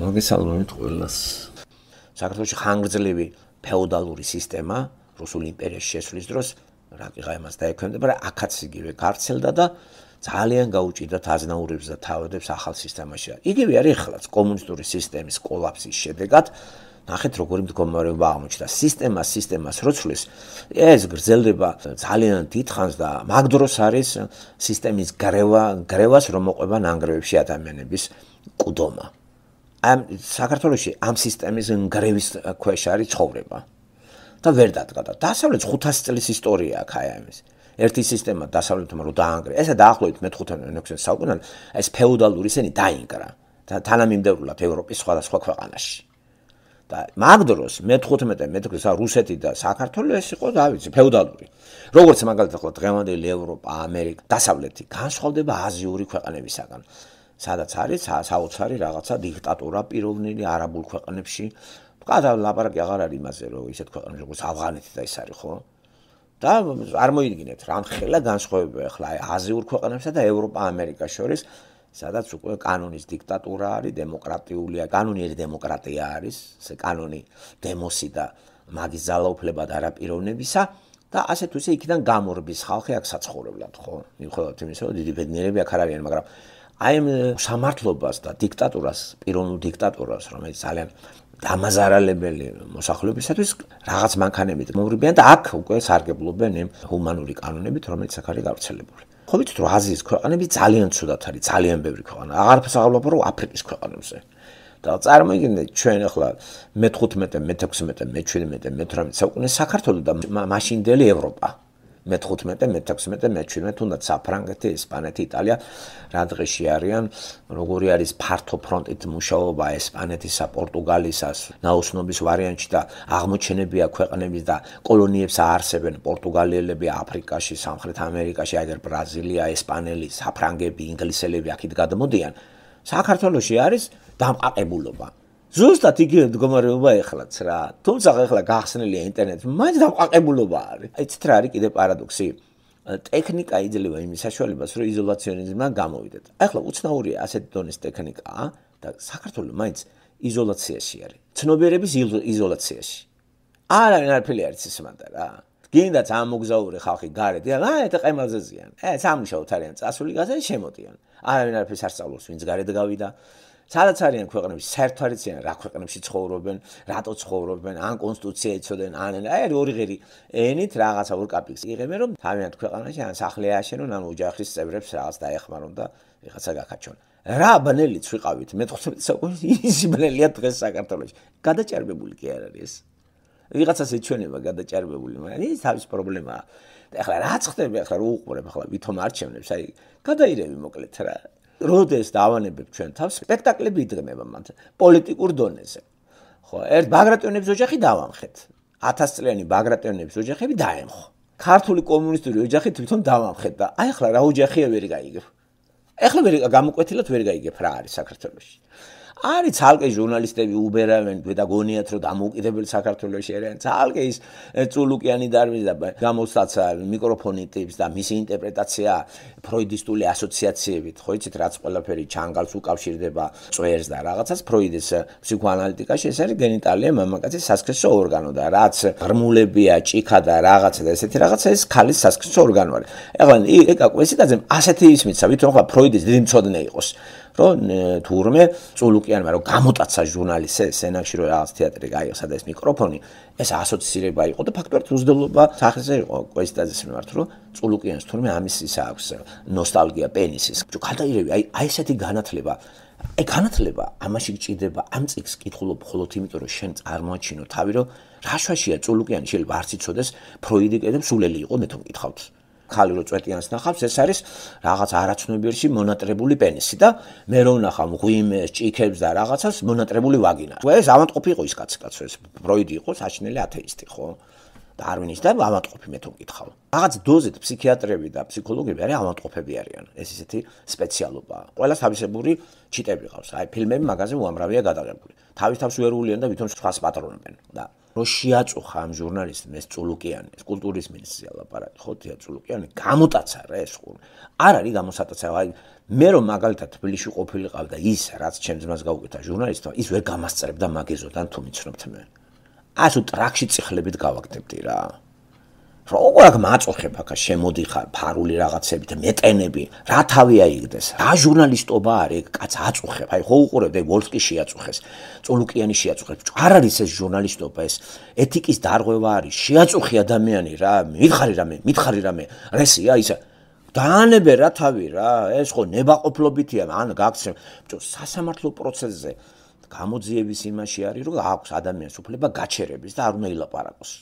მოგესალმებით ყველას. საქართველოს ხანგრძლივი ფეოდალური სისტემა რუსული იმპერიის შესვლის დროს რაღაცა იმას დაეკვემდება, რა აქაც იგივე გარცელდა და ძალიან გაუჭირდა თაზნაურებს და თავადებს ახალ სისტემაში. იგივე არის ახლაც კომუნისტური სისტემის კოლაფსის შედეგად. ნახეთ როგორი მდგომარეობა აღმოჩნდა. სისტემა სისტემას როცვლის, ეს გრძელდება ძალიან დიდხანს და მაგ დროს არის სისტემის გრევა, გრევას რომ მოყვება ნანგრევებში ადამიანების კუდომა. ამ საქართველოსი ამ სისტემის ნგრევის ქვეშ არის ცხოვრება და ვერ დადგა და დასავლეთ 500 წლის ისტორია აქვს აი ამის ერთი სისტემა დასავლეთ რომ დაანგრა ესა დაახლოებით მე-15 ნოქსენ საუკუნან ეს ფეოდალური სენი დაინგრა და თანამიმდევრულად ევროპის სხვადასხვა ქვეყანაში და მაგდროს მე-15 მე-16 რუსეთი და საქართველო ეს იყო და ვიცი ფეოდალური როგორც მაგალითად ახლა დღევანდელი ევროპა ამერიკა დასავლეთი განსხვავდება აზიური ქვეყნებისაგან სადაც არის საოცარი რაღაცა დიქტატურა პიროვნული არაბულ ქვეყნებში. გადა ლაპარაკი აღარ არის იმაზე, რომ ისეთ ქვეყნებში როგორც ავღანეთი და ეს არის ხო? და არ მოიგინეთ რა ხელა განსხვავებაა ხლა აზიურ ქვეყნებსა და ევროპა-ამერიკა შორის, სადაც უკვე კანონის დიქტატურა არის, დემოკრატიულია, კანონიერი დემოკრატია არის, ესე კანონი დემოსი და მაგის ძალაუფლება და არაპიროვნებისა და ასე თუ ისე იქიდან გამორბის ხალხი აქ საცხოვრებლად ხო? მიუხედავად იმისა, რომ დიდი ბედნიერები აქ არ არიან, მაგრამ აი э, სამართლობას და დიქტატურას, პიროვნულ დიქტატურას, რომელიც ძალიან დამაზარალებელი მოსახლეობისათვის რაღაც მანქანებით მოურიბიან და აქ უკვე სარგებლობენ იმ ჰუმანური კანონებით, რომელიც აქ არის გავრცელებული. ხო ვიცით, რომ აზიის ქვეყნები ძალიან ცუდად არის, ძალიან ბევრი ქვეყანა. აღარაფერს აღარ ვაპარო აფრიკის ქვეყნებზე. და წარმოიდგინეთ ჩვენ ახლა მე-15, მე-16, მე-17, მე-18 საუკუნე საქართველოს და მაშინდელი ევროპა. მე-15-ე, მე-16-ე, მე-17-ე, თუნდაც საფრანგეთი, ესპანეთი, იტალია რა დღეში არიან, როგორი არის ფართო ფრონტით მუშაობა ესპანეთისა, პორტუგალისას, ნაოსნობის ვარიანტში და აღმოჩენებია ქვეყნების და კოლონიებს აარსებენ პორტუგალიელები აფრიკაში, სამხრეთ ამერიკაში, აიდერ ბრაზილია, ესპანელი, საფრანგები, ინგლისელები აქეთ გადმოდიან. საქართველოსი არის დამყაყებულობა. ზუსტად იგივე მდგომარეობა ეხლაც რა. თუმცა ახლა გახსნილია ინტერნეტი, მაინც დაყაყებულობა არის. აი ცეთრა არის კიდე პარადოქსი. ტექნიკა იძლევა იმის საშუალებას, რომ იზოლაციონიზმიდან გამოვიდეთ. ახლა უცნაურია ასეთ დონის ტექნიკა და საქართველოს მაინც იზოლაციაში არის. ცნობიერების იზოლაციაში. არ არის არფილი არის სისმანდა რა. გინდათ ამოგზაური ხალხი გარეთ. აა ეს ყემალზე ზიან. ეს სამშოუთ არიან, წასული გასა შემოდიან. არ არის არფის არ სწავლოს, ვინც გარეთ გავიდა. სადაც არიან ქვეყნები, საერთოდ არ იციან რა ქვეყნებში ცხოვრობენ, რატო ცხოვრობენ, ან კონსტიტუცია ეცოდნენ, ან აი ორი ღერი ენით რაღაცა ურკაპიქს იღებენ, რომ თავიანთ ქვეყანაში ან სახლი აშენონ, ან ოჯახის წევრებს რაღაც დაეხმარონ და ვიღაცა გაკაჩონ. რა ბნელიც ვიყავით მე-15 საუკუნეში, ისი ბნელია დღეს საქართველოში. გადაჭარბებული კი არ არის ეს. ვიღაცას ეჩვენება გადაჭარბებული, მაგრამ ის თავის პრობლემაა. და ახლა რა ხდება? ახლა რო უყურებ ახლა ვითომ არჩევნებს, აი გადაირევი მოკლედ რა. როდეს დავანებებ ჩვენ თავს სპექტაკლები იდგმება მანდ პოლიტიკურ დონეზე ხო ერთ ბაგრატონებს ოჯახი დავამხეთ 1000 წლიანი ბაგრატონებს ოჯახები დაემხო ქართული კომუნისტური ოჯახი თვითონ დავამხეთ და აი ახლა რა ოჯახია ვერ გაიგებ ახლა ვერ გამოკვეთილად ვერ გაიგებ რა არის საქართველოსში არის ძალკე ჟურნალისტები უბერავენ პედაგონიათ რომ დამოუკიდებელ საქართველოს შეერენ ძალკე ის წულუკიანი დარვის და გამოსაცა მიკროფონი ტიპს და მისი ინტერპრეტაცია ფროიდისტული ასოციაციებით ხო იცით რაც ყველაფერი ჩანგალს უკავშირდება წვერს და რაღაცას ფროიდის ფსიქოანალიტიკაში ეს არის გენიტალია მამაკაცის სასქესო ორგანო და რაც ღრმულებია ჭიქა და რაღაცა და ესეთი რაღაცა ეს ქალის სასქესო ორგანო არის ეხლა ეკა კვესიტაძემ ასეთი ისმიცა ვითომ ხა ფროიდის დიდი მწოდნე იყოს რომ თურმე წულუკიანმა რომ გამოტაცა ჟურნალისტე სენაკში რომ რაღაც თეატრი გაიღო სადა ეს მიკროფონი ეს ასოცირება იყო და ფაქტობრივად უძლობა სახეზე იყო კვესტაძის მიმართ რომ წულუკიანს თურმე ამის ის აქვს ნოსტალგია პენისის ჯო გადაირევი აი აი ესეთი განათლება აი განათლება ამაში გჭირდება ამ წიგს კითხულობ ხოლოთ იმიტომ რომ შენ წარმოაჩინო თავი რომ რა შვაშია წულუკიანი შეიძლება არც იცოდეს ფროიდი კიდევ სულელი იყო მე თვითონ კითხავთ ხალი რო წვეტიანს ნახავს, ეს არის რაღაც არაცნობიერში მონატრებული პენისი და მე რო ნახავ ღვიმეს, ჭიქებს და რაღაცას მონატრებული ვაგინა. თქვა ეს ავანტყოფი იყო ის კაცი, კაცო ეს ბროიდი იყო, საჩინელი ათეისტი, ხო? არვინის და ავატყოფი მე თუ მკითხავ. რაღაც დოზით ფსიქიატრები და ფსიქოლოგები არიან ავატყოფები არიან. ეს ისეთი სპეციალობაა. ყველა თავისებური ჩიტები ყავს. აი ფილმები მაგაზე უამრავია გადაღებული. თავის თავს ვერულიან და თვითონ სხვას პატრონებენ და რომ შეაწუხა ამ ჟურნალისტს ეს წულუკიანი, ეს კულტურის მინისტრი ალაპარაკი, ხო, ძია წულუკიანი გამოტაცა რა ეს ხურ. არ არის გამოსატაცა, აი მე რომ მაგალითად თბილისში ყოფილიყავ და ის რაც ჩემს მას გაუკეთა ჟურნალისტთან, ის ვერ გამასწრებდა მაგეზოდან თუ მიცნობთ მე. ასო ტრაქში წიხლებით გავაგდებდი რა. როგორ აქ მაწუხებ აქა შემოდიხარ ფარული რაღაცებით მეტენები რა თავია იგდეს რა ჟურნალისტობა არის კაც აწუხებ აი ხო უყურებ და ვოლსკი შეაწუხეს წოლუკიანი შეაწუხებს არ არის ეს ჟურნალისტობა ეს ეთიკის დარღვევა არის შეაწუხე ადამიანი რა მითხარი რამე მითხარი რამე რესია ისა დაანებე რა თავი რა ეს ხო ნებაყოფლობითია ან გაქცემ ბჭო სასამართლო პროცესზე გამოძიების იმაში არის რომ აქვს ადამიანს უფლება გაჩერების და არ უნდა ილაპარაკოს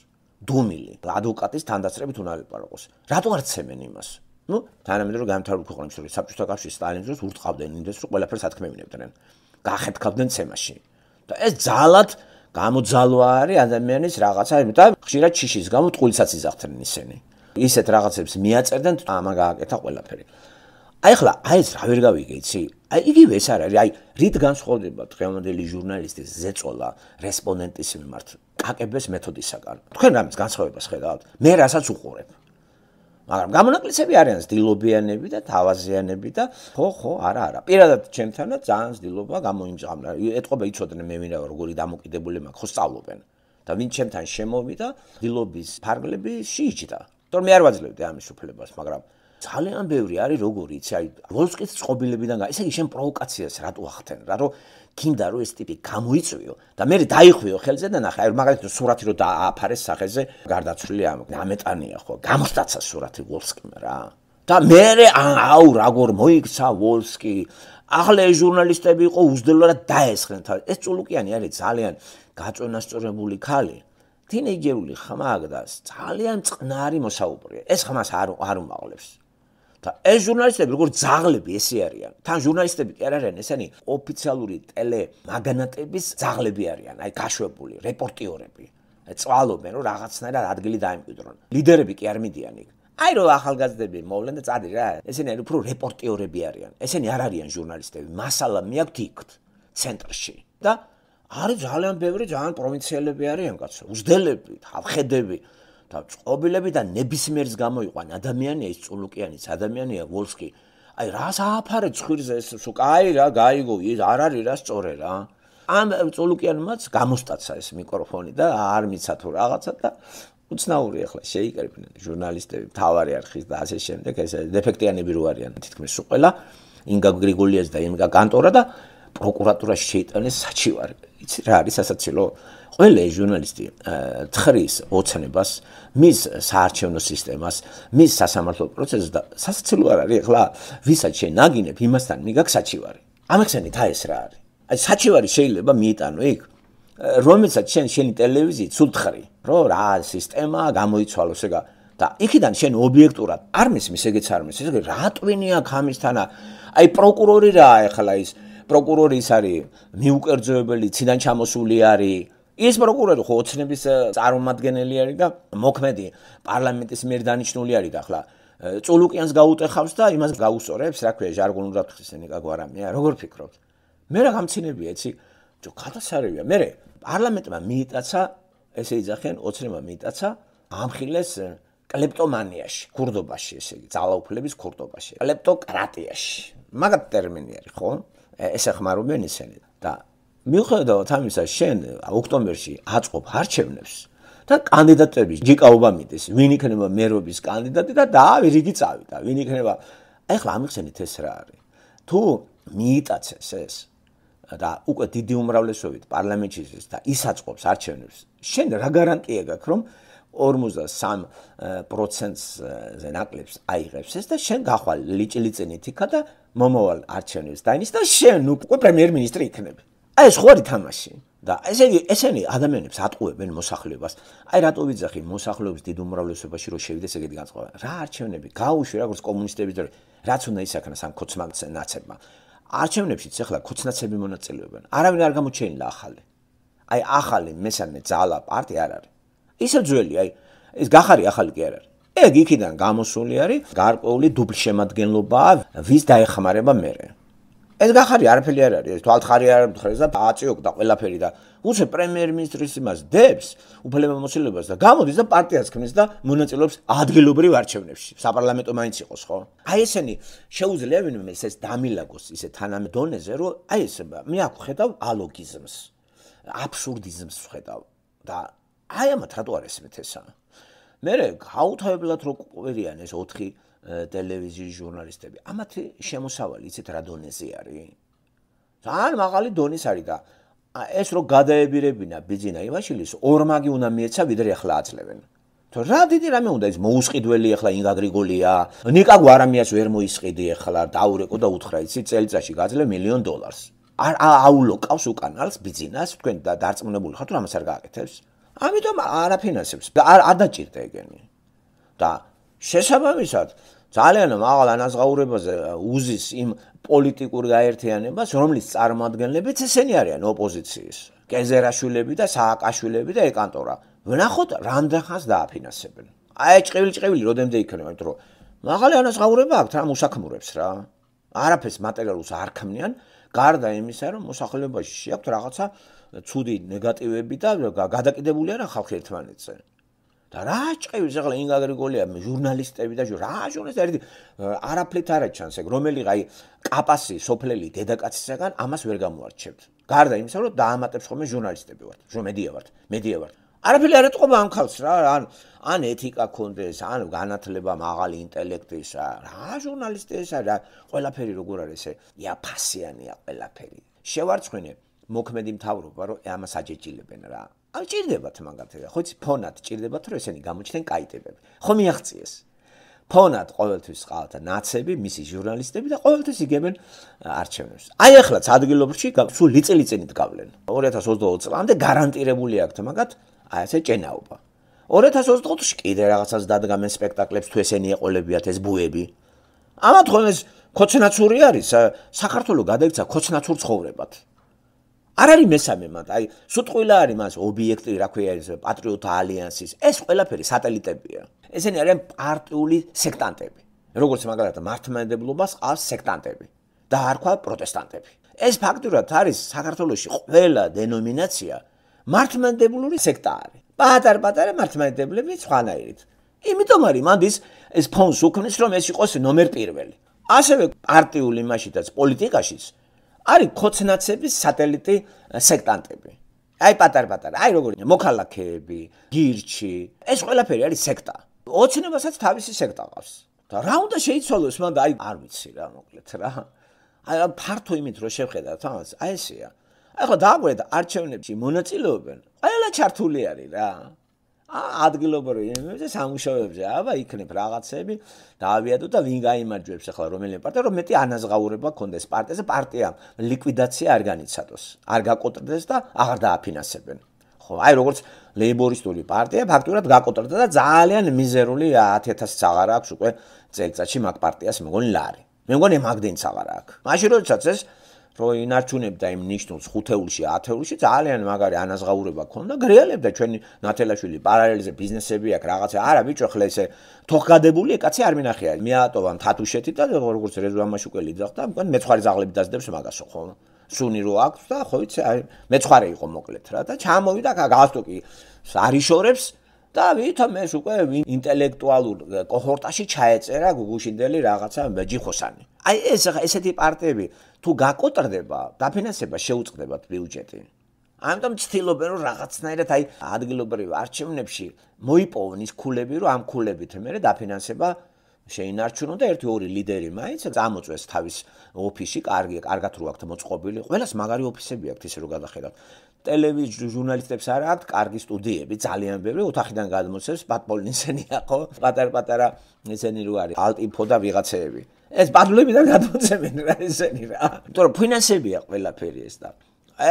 დუმილი ადვოკატის თანდასწრებით უნდა ლაპარაკოს რატო არცემენ იმას ну თანამედროვე გამთავრებული ქვეყნების შორის საბჭოთა კავშირის სტალინის ურთყავდნენ ინდეს რომ ყველაფერს ათქმევინებდნენ გახეთქავდნენ ცემაში და ეს ძალად გამოძალვა არის ადამიანის რაღაცა და ხშირად ჩიშის გამო ტყუილსაც იზახთენ ისინი ისეთ რაღაცებს მიაწერდნენ ამა გააკეთა ყველაფერი აი ხლა აი ეს რა ვერ გავიგე იცი აი იგივე ეს არ არის აი რით განსხვავდება დღევანდელი ჟურნალისტის ზეწოლა რესპონდენტის მიმართ კაკებს მეთოდისაგან. თქვენ რამის განსხვავებას ხედავთ? მე რასაც უყურებ. მაგრამ გამონაკლისები არიან ძილობიანები და თავაზიანები და ხო ხო, არა, არა. პირადად ჩემთანა ძალიან ძილობა გამოიმჟღავნა. ეთყობა იცოდნენ მე ვინ რა როგორი დამოკიდებული მაქვს, ხო სწავლობენ. და ვინ ჩემთან შემოვიდა, ძილობის ფარგლები შეიჭდა. თორე მე არ ვაძლევდი ამის უფლებას, მაგრამ ძალიან ბევრი არის როგორი, იცი, აი, ვოლსკის წყობილებიდან გა, ესე იგი შენ პროვოკაციას რატო ახთენ? რა რომ გინდა რომ ეს ტიპი გამოიწვიო და მე დაიხვიო ხელზე და ნახე, აი მაგალითად სურათი რომ დააფარეს სახეზე, გარდაცვლილი ამ ნამეტანია ხო, გამოსტაცა სურათი ვოლსკიმ რა. და მე აუ როგორ მოიქცა ვოლსკი. ახლა ეს ჟურნალისტები იყო უძლევლად დაესხნენ თავს. ეს წულუკიანი არის ძალიან გაწონასწორებული ქალი. თინეიჯერული ხმა აგდას, ძალიან წყნარი მოსაუბრეა. ეს ხმას არ არ უმაღლებს. და ეს ჟურნალისტები როგორ ძაღლები ესე არიან თან ჟურნალისტები კი არ არიან ესენი ოფიციალური ტელე მაგანატების ძაღლები არიან აი გაშვებული რეპორტიორები წვალობენ რომ რაღაცნაირად ადგილი დაიმკვიდრონ ლიდერები კი არ მიდიან იქ აი რო ახალგაზრდები მოვლენ და წადი რა ესენი უფრო რეპორტიორები არიან ესენი არ არიან ჟურნალისტები მასალა მეაქვთ იქ ცენტრში და არის ძალიან ბევრი ძალიან პროვინციელები არიან კაცო უძდელები თავხედები თავ წყობილები და ნებისმიერს გამოიყვან ადამიანია ის წულუკიანის ადამიანია ვოლსკი აი რა საფარე ცხვირზე ეს უკაი რა გაიგო ის არ არის რა სწორე რა ამ წულუკიანმაც გამოსტაცა ეს მიკროფონი და არ მიცა თუ რაღაცა და უცნაური ახლა შეიკრიბნენ ჟურნალისტები თავარი არხის და ასე შემდეგ ეს დეფექტიანები რო არიან თითქმის უყველა ინგა გრიგოლიას და ინგა კანტორა და პროკურატურაში შეიტანეს საჩივარი. იცი რა არის სასაცილო? ყველა ჟურნალისტი თხრის ოცნებას, მის საარჩევნო სისტემას, მის სასამართლო პროცესს და სასაცილო არ არის ახლა ვისაც შეიძლება იმასთან მიგაქვს საჩივარი. ამახსენით აი ეს რა არის. აი საჩივარი შეიძლება მიიტანო იქ რომელსაც შენ შენი ტელევიზია სულ თხრი, რო რა სისტემა გამოიცვალოს ეგა და იქიდან შენ ობიექტურად არ მის მის ეგეც არ მის ეს რა ტვინი აქვს ამისთანა აი პროკურორი რა ახლა ის პროკურორის არის მიუკერძოებელი ძინან ჩამოსული არის ის პროკურორი ხო ოცნების წარმომადგენელი არის და მოქმედი პარლამენტის მიერ დანიშნული არის და ახლა წულუკიანს გაუტეხავს და იმას გაუსწორებს რა ქვია ჟარგონურად ხის ენი გაგვარამია როგორ ფიქრობთ მე რა გამცინებია იცი ძო გადასარევია მე პარლამენტმა მიიტაცა ესე იძახენ ოცნება მიიტაცა ამხილეს კლეპტომანიაში ქურდობაში ესე იგი ძალაუფლების ქურდობაში კლეპტოკრატიაში მაგათ ტერმინი არის ხო ეს ახმარობენ ისინი და მიუხედავად ამისა შენ ოქტომბერში აწყობ არჩევნებს და კანდიდატები ჯიკაობა მიდის ვინ იქნება მერობის კანდიდატი და დაავი რიგი წავიდა ვინ იქნება ახლა ამიხსენით ეს რა არის თუ მიიტაცეს ეს და უკვე დიდი უმრავლესობით პარლამენტში ის და ის აწყობს არჩევნებს შენ რა გარანტია გაქვს რომ 43% ზენაკლებს აიღებს ეს და შენ გახვალ ლიჭილიწინით იქა და მომავალ არჩევნებს დაინის და შენ უკვე პრემიერ-მინისტრი იქნები. აი ეს ხوარი თამაში. და ესე იგი ესენი ადამიანებს ატყუებენ მოსახლეობას. აი რატო ვიძახი მოსახლეობის დიდ უმრავლესობაში რომ შევიდეს ეგეთი განწყობა? რა არჩევნები? გაუშვი როგორც კომუნისტების დროს, რაც უნდა ისახნას ამ კოცნაცებმა. არჩევნებშიც ახლა კოცნაცები მონაწილეობენ. არავინ არ გამოჩენილა ახალი. აი ახალი მესამე ძალა პარტი არ არის. ისე ძველი, აი ეს გახარი ახალი კი არ არის. ეგ იქიდან გამოსული არის გარკვეული დუბლშემადგენლობა ვის დაეხმარება მერე ეს გახარი არაფერი არ არის ეს თვალთხარი არ მხრეს და აწიოკ და ყველაფერი და უცე პრემიერ მინისტრის იმას დებს უფლებამოსილებას და გამოდის და პარტიას ქმნის და მონაწილეობს ადგილობრივ არჩევნებში საპარლამენტო მაინც იყოს ხო აი ესენი შეუძლია ვინმე ეს დამილაგოს ისე თანამდონეზე რომ აი ეს მე აქ ხედავ ალოგიზმს აბსურდიზმს ხედავ და აი ამათ რატო არის მეთესა აა მე გაუთავებლად რო ყველიან ეს 4 ტელევიზიის ჟურნალისტები ამათი შემოსავალი იცით რა დონეზე არის ძალიან მაღალი დონის არის და ეს რო გადაებირებინა ბიზინა იმაშილის ორმაგი უნდა მიეცა ვიდრე ახლა აძლევენ то радиди раме უნდა ის მოусყიდველი ახლა ინგა გრიგოლია ნიკა გვარამიას ვერ მოისყიდი ახლა დაურეკო და უთხრა იცი წელიწადში გაძლე მილიონ დოლარს არ აულოკავს უკანალს ბიზნესს თქვენ და დარწმუნებული ხართ რომ ამას არ გააკეთებს ამიტომ არ აფინანსებს და არ დაჭირდა ეგენი და შესაბამისად ძალიან მაღალ ანაზღაურებაზე უზის იმ პოლიტიკურ გაერთიანებას რომლის წარმომადგენლებიც ესენი არიან ოპოზიციის კეზერაშვილები და სააკაშვილები და ეკანტორა ვნახოთ რამდენხანს დააფინანსებენ აი ჭყივილჭყივილი რომდენი იქნება იმიტომ რომ მაღალი ანაზღაურება აქვს რა მუსაქმურებს რა არაფერს მატერიალს არ ქმნიან გარდა იმისა, რომ მოსახლეობაში შეაქვთ რაღაცა ცუდი ნეგატივები და გადაკიდებულია რა ხალხი ერთმანეთზე. და რა ჭევს ახლა ინგა გრიგოლია ჟურნალისტები და რა ჟურნალისტები ერთი არაფლეთ არა ჩანს ეგ რომელი აი კაპასი სოფლელი დედაკაცისაგან ამას ვერ გამოარჩევთ. გარდა იმისა, რომ დაამატებს ხოლმე ჟურნალისტები ვართ, რომ მედია ვართ, მედია ვართ. არაფერი არ ეტყობა ამ ხალხს რა ან ან ეთიკა კონდეს ან განათლება მაღალი ინტელექტისა რა ჟურნალისტი ესა რა ყველაფერი როგორ არის ესე იაფასიანია ყველაფერი შევარცხვინე მოქმედი მთავრობა რომ ამას აჯეჭილებენ რა ან ჭირდებათ მაგათი ხო იცი ფონად ჭირდებათ რომ ესენი გამოჩნდნენ кайტებები ხო მიაღწიეს ფონად ყოველთვის ყავთ ნაცები მისი ჟურნალისტები და ყოველთვის იგებენ არჩევნებს აი ახლაც ადგილობრივში სულ ლიწილიწინით გავლენ 2022 წლამდე გარანტირებული აქვთ მაგათი აი ესე ჭენაობა 2025-ში კიდე რაღაცას დადგამენ სპექტაკლებს თუ ესენი ეყოლებიათ ეს ბუები ამა თქვენს კოცნაცური არის საქართველოს გადაიქცა კოცნაცურ ცხოვრებად არ არის მესამე მათ აი სუტყვილა არის მას ობიექტი რა ქვია ეს პატრიოტა ალიანსის ეს ყველაფერი სატელიტებია ესენი არიან პარტიული სექტანტები როგორც მაგალითად მართლმადიდებლობას ყავს სექტანტები და არქვა პროტესტანტები ეს ფაქტურად არის საქართველოსი ყველა დენომინაცია მართმადებლური სექტა არის. პატარ-პატარა მართმადებლები სხვანაირით. იმიტომ არის მანდის ეს ფონს უქმნის რომ ეს იყოს ნომერ პირველი. ასევე პარტიული მასშტაბით პოლიტიკაშიც არის ხოცნაცების სატელიტი სექტანტები. აი პატარ-პატარა, აი როგორი მოქალაქეები, გირჩი, ეს ყველაფერი არის სექტა. ოცნებასაც თავისი სექტა ყავს. და რა უნდა შეიცვალოს მანდ აი არ ვიცი რა მოკლედ რა. აი ფართო იმით რომ შევხედათ ამას, აი ესეა. ახლა დააგვედა არჩევნებში მონაწილეობენ. ყველა ჩართული არის რა. აა ადგილობრივ იმებზე, სამუშაოებზე, აბა იქნებ რაღაცები, დაავიადო და ვინ გამოიმარჯვებს ახლა რომელიმე პარტია, რომ მეტი ანაზღაურება ქონდეს პარტიაზე, პარტიამ ლიკვიდაცია არ განიცადოს. არ გაკოტრდეს და აღარ დააფინანსებენ. ხო, აი როგორც ლეიბორისტული პარტია ფაქტურად გაკოტრდა და ძალიან მიზერული 10000 საღარა აქვს უკვე წელწადში მაგ პარტიას მეგონი ლარი. მეგონი მაგდენც აღარა აქვს. მაშინ როდესაც ეს რომ ინარჩუნებდა იმ ნიშნულს ხუთეულში, ათეულში ძალიან მაგარი ანაზღაურება ქონდა, გრეალებდა ჩვენი ნათელაშვილი პარალელზე ბიზნესები აქვს, რაღაცა არა ბიჭო, ხლა ესე თოხგადებული კაცი არ მინახეა. მეატოვან თათუშეთი და როგორც რეზვამაშუკელი ძახდა, მგონი მეცხარე ზაღლები დაძდებს მაგასო, ხო? სუნი რო აქვს და ხო ვიცი, აი მეცხარე იყო მოკლედ რა და ჩამოვიდა გასტოკი არიშორებს და ვითომ ეს უკვე ინტელექტუალურ კოჰორტაში ჩაეწერა გუგუშინდელი რაღაცა ჯიხოსანი. აი ეს ესეთი პარტიები თუ გაკოტრდება, დაფინანსება შეუწყდებათ ბიუჯეტი. ამიტომ ცდილობენ რომ რაღაცნაირად აი ადგილობრივ არჩევნებში მოიპოვონ ის ქულები, რომ ამ ქულებით მეორე დაფინანსება შეინარჩუნონ და ერთი ორი ლიდერი მაინც წამოწეს თავის ოფისში, კარგი, კარგად რო აქვს მოწყობილი, ყველას მაგარი ოფისები აქვს ისე რომ გადახედავთ. ტელევიზი ჟურნალისტებს არ აქვს კარგი სტუდიები, ძალიან ბევრი ოთახიდან გადმოცემს პატპოლინსენია ხო? პატარ-პატარა ესენი რო არის, ალტიფო და ვიღაცეები. ეს ბადლებიდან გადმოცემენ რა ესენი რა. იმიტომ რომ ფინანსებია ყველაფერი ეს და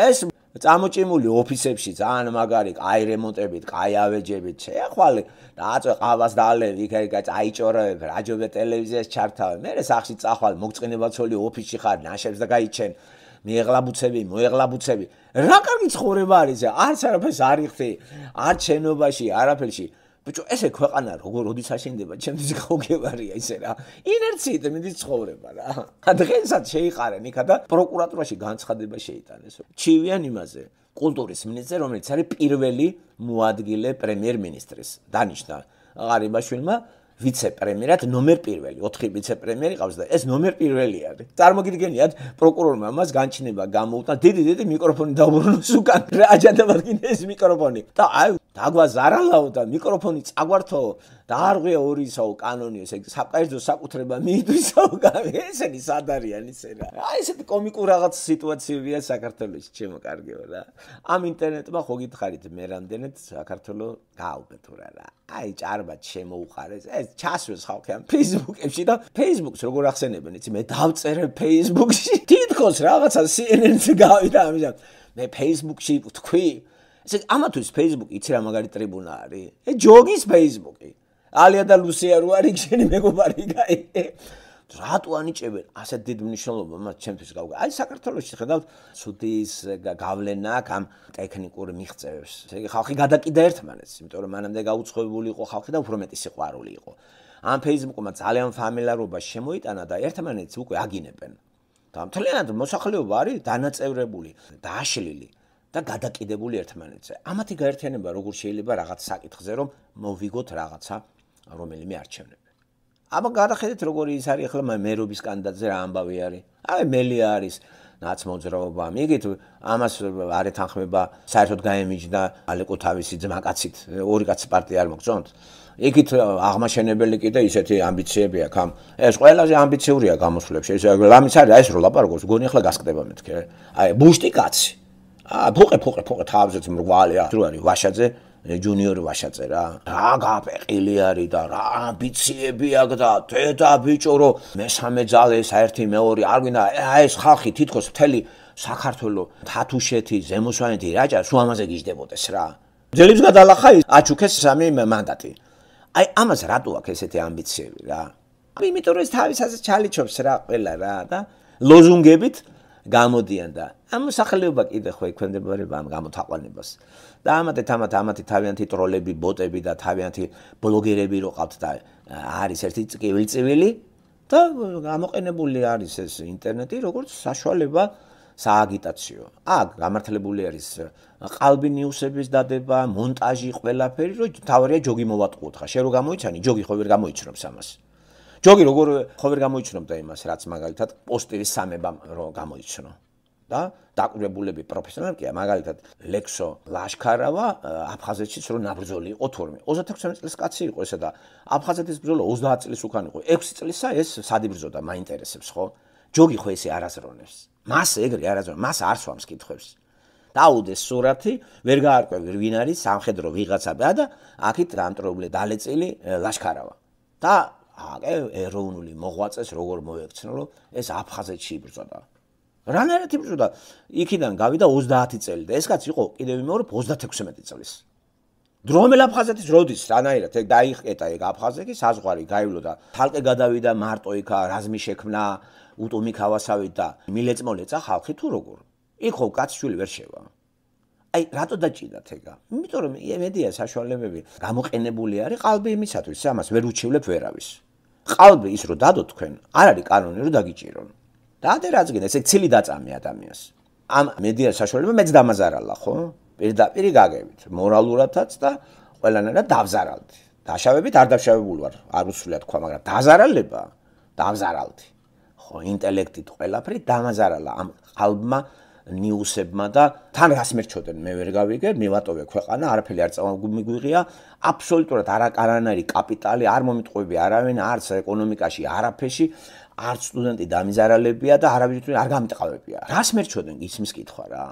ეს წამოჭიმული ოფისებში ძალიან მაგარი კაი რემონტებით, კაი ავეჯებით, შეახვალე, დააწვე ყავას დაალე, იქ აი გაიჭორებ, რაჯობე ტელევიზიას ჩართავ. მე რე სახში წახვალ, მოგწინებაცოლი ოფისში ხარ, ნაშებს და გაიჩენ. მიეღლაბუცები, მოეღლაბუცები. რა კარგი ცხოვრება არის ეს? არც არაფერს არიხთი, არ ჩენობაში, არაფერში. ბიჭო, ესე ქვეყანა როგორ როდის აშენდება, ჩემთვის გაუგებარია ისე რა. ინერციით მიდის ცხოვრება რა. და დღესაც შეიყარენ იქა და პროკურატურაში განცხადება შეიტანეს. ჩივიან იმაზე კულტურის მინისტრზე, რომელიც არის პირველი მოადგილე პრემიერ-მინისტრის დანიშნა ღარიბაშვილმა ვიცე-პრემიერად, ნომერ პირველი, 4 ვიცე-პრემიერი ყავს და ეს ნომერ პირველი არის. წარმოგიდგენიათ, პროკურორმა მას განჩინება გამოუტანა, დიდი დიდი მიკროფონი დაუბრუნოს უკან, რა აჯანდა მაგინეს მიკროფონი. და აი, დაგვა ზარალაო და მიკროფონი წაგვართო და არღია ორი ისაო კანონიოს ეგ საკაიძო საკუთრება მიიწოვ გავი ესენი სადარიანი წერა აი ესეთი კომიკურ რაღაც სიტუაციებია საქართველოში ჩემო კარგიო რა ამ ინტერნეტმა ხო გითხარით მე რამდენად საქართველო გააუბნეთურა რა აი ჭარბა შემოუყარეს ეს ჩასვეს ხალხი ამ ფეისბუქებში და ფეისბუქს როგორ ახსენებენ იცი მე დავწერე ფეისბუქში თითქოს რაღაცა CNN-ზე გავიდა ამჟამად მე ფეისბუქში ვთქვი ეს ამათვის ფეისბუქი იცი რა მაგარი ტრიბუნა არის ე ჯოგის ფეისბუქი ალია და ლუსია რო არის შენი მეგობარი გაი რატო ანიჭებენ ასე დიდ მნიშვნელობას მათ ჩემთვის გავგა აი საქართველოსში ხედავთ სუდის გავლენა აქ ამ ტექნიკურ მიღწევებს ესე ხალხი გადაკიდა ერთმანეთს იმიტომ რომ მანამდე გაუცხოებული იყო ხალხი და უფრო მეტი სიყვარული იყო ამ ფეისბუქმა ძალიან ფამილიარობა შემოიტანა და ერთმანეთს უკვე აგინებენ დამთლიანად მოსახლეობა არის დანაწევრებული დააშლილი და გადაკიდებული ერთმანეთზე. ამათი გაერთიანება როგორ შეიძლება რაღაც საკითხზე რომ მოვიგოთ რაღაცა რომელიმე არჩევნებზე. აბა გადახედეთ როგორი ის არის ახლა მერობის კანდიდატზე რა ამბავი არის. აი მელი არის ნაცმოძრაობა. მიგით ამას არეთანხმება საერთოდ გამიჯდა ალეკო თავისი ძმაკაცით. ორი კაცი პარტია არ მოგწონთ? ეგეთ აღმაშენებელი კიდე ისეთი ამბიციები აქვს ამ ეს ყველაზე ამბიციურია გამოსვლებში ეს ლამის არის ეს რო ლაპარაკობს გონი ახლა გასკდება მეთქე აი ბუშტი კაცი აა ფუყე ფუყე ფუყე თავზეც მრგვალია დრო არის ვაშაძე ჯუნიორ ვაშაძე რა რა გაფეყილი არის და რა ამბიციები აქვს და თეთა ბიჭო რო მესამე ძალე საერთი მეორე არ გინდა ეს ხალხი თითქოს მთელი საქართველო თათუშეთი ზემოსვანეთი რაჭა სულ ამაზე გიждებოდეს რა ძელებს გადალახა ის აჩუქეს სამი მანდატი აი ამას რატო აქვს ესეთი ამბიციები რა იმიტომ რომ ის თავისაზე ჩალიჩობს რა ყველა რა და ლოზუნგებით გამოდიან და ამ სახელეობა კიდე ხო ექვემდებარება ამ გამოთაყვანებას. და ამათეთ ამათ ამათი თავიანთი ტროლები, ბოტები და თავიანთი ბლოგერები როყავთ და არის ერთი წკივილწივილი და გამოყენებული არის ეს ინტერნეტი როგორც საშუალება სააგიტაციო. აგ გამართლებული არის ყალბი ნიუსების დადება, მონტაჟი, ყველაფერი, რომ თავარია ჯოგი მოვატყუოთ ხა. შენ რო გამოიცანი, ჯოგი ხო ვერ გამოიჩნობს ამას. ჯოგი როგორ ხოვერ გამოიჩნობდა იმას რაც მაგალითად პოსტივი სამება რო გამოიჩნო და დაკვირებულები პროფესიონალები კია მაგალითად ლექსო ლაშქარავა აფხაზეთშიც რო ნაბრძოლი იყო თორმე 36 წელს კაცი იყო ესა და აფხაზეთის ბრძოლა 30 წელს უკან იყო 6 წელსა ეს სადიბრძოდა მაინტერესებს ხო ჯოგი ხო ესე არაზრონებს მას ეგრე არაზრონებს მას არ სვამს კითხვებს დაუდეს სურათი ვერ გაარკვევ ვინ არის სამხედრო ვიღაცა და აქეთ რამტროულე დალეწილი ლაშქარავა და აკე ეროვნული მოღვაწეს როგორ მოექცნო რომ ეს აფხაზეთში იბრძოდა რანერეთი იბრძოდა იქიდან გავიდა 30 წელი და ეს კაც იყო კიდევ ვიმეორებ 36 წელს დრომელ აფხაზეთის როდის რანაირად ეგ დაიხეტა ეგ აფხაზეთი საზღვარი გაივლო და თალკე გადავიდა მარტო იქა რაზმი შექმნა უტუმი ხავასავით და მილეწმოლეცა ხალხი თუ როგორ იქო კაცშვილი ვერ შევა აი რატო დაჭიდათ ეგა იმიტომ რომ მედია საშუალებები გამოყენებული არის ყალბი იმისათვის სამას ვერ უჩივლებ ვერავის ყალბი ის რომ დადო თქვენ, არ არის კანონი რომ დაგიჭირონ. და ადრე რა ძგინა, ესე ცილი დაწამე ადამიანს. ამ მედია საშუალება მეც დამაზარალა, ხო? პირდაპირი გაგებით, მორალურადაც და ყველანაირად დავზარალდი. დაშავებით არ დავშავებული ვარ, არ უსულიათ თქვა, მაგრამ დაზარალება დავზარალდი. ხო, ინტელექტით ყველაფერი დამაზარალა ამ ყალბმა ნიუსებმა და თან რას მერჩოდნენ მე ვერ გავიგე მივატოვე ქვეყანა არაფერი არ წამოგვიგვიღია აბსოლუტურად არაკარანარი კაპიტალი არ მომიტყვები არავინ არც ეკონომიკაში არაფერში არც სტუდენტი დამიზარალებია და არავითარი არ გამიტყავებია რას მერჩოდნენ ისმის კითხვა რა